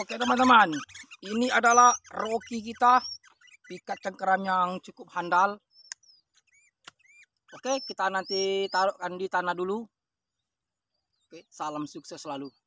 Oke teman-teman, ini adalah Rocky kita, pikat cengkeram yang cukup handal. Oke, kita nanti taruhkan di tanah dulu. Oke, salam sukses selalu.